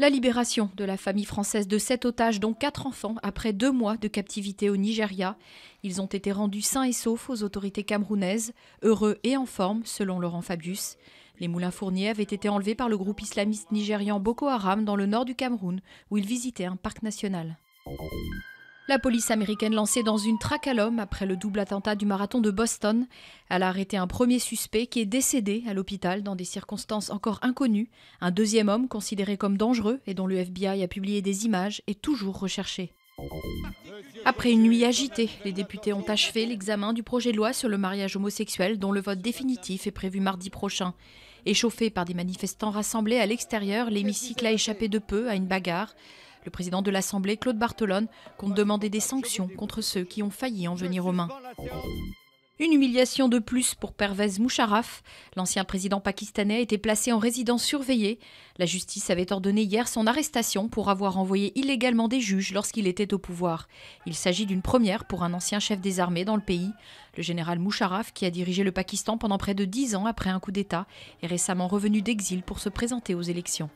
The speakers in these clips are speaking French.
La libération de la famille française de sept otages, dont quatre enfants, après deux mois de captivité au Nigeria. Ils ont été rendus sains et saufs aux autorités camerounaises, heureux et en forme, selon Laurent Fabius. Les moulins fourniers avaient été enlevés par le groupe islamiste nigérian Boko Haram dans le nord du Cameroun, où ils visitaient un parc national. La police américaine lancée dans une traque à l'homme après le double attentat du marathon de Boston. Elle a arrêté un premier suspect qui est décédé à l'hôpital dans des circonstances encore inconnues. Un deuxième homme considéré comme dangereux et dont le FBI a publié des images est toujours recherché. Après une nuit agitée, les députés ont achevé l'examen du projet de loi sur le mariage homosexuel dont le vote définitif est prévu mardi prochain. Échauffé par des manifestants rassemblés à l'extérieur, l'hémicycle a échappé de peu à une bagarre. Le président de l'Assemblée, Claude Bartolone, compte demander des sanctions contre ceux qui ont failli en venir aux mains. Une humiliation de plus pour Pervez Musharraf. L'ancien président pakistanais a été placé en résidence surveillée. La justice avait ordonné hier son arrestation pour avoir envoyé illégalement des juges lorsqu'il était au pouvoir. Il s'agit d'une première pour un ancien chef des armées dans le pays. Le général Moucharaf, qui a dirigé le Pakistan pendant près de dix ans après un coup d'État, est récemment revenu d'exil pour se présenter aux élections.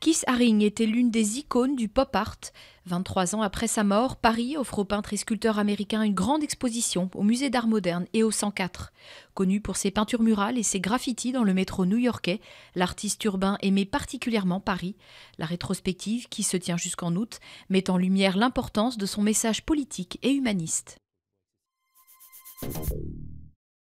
Keith Haring était l'une des icônes du pop art. 23 ans après sa mort, Paris offre au peintre et sculpteur américain une grande exposition au Musée d'Art moderne et au 104. Connu pour ses peintures murales et ses graffitis dans le métro new-yorkais, l'artiste urbain aimait particulièrement Paris. La rétrospective, qui se tient jusqu'en août, met en lumière l'importance de son message politique et humaniste.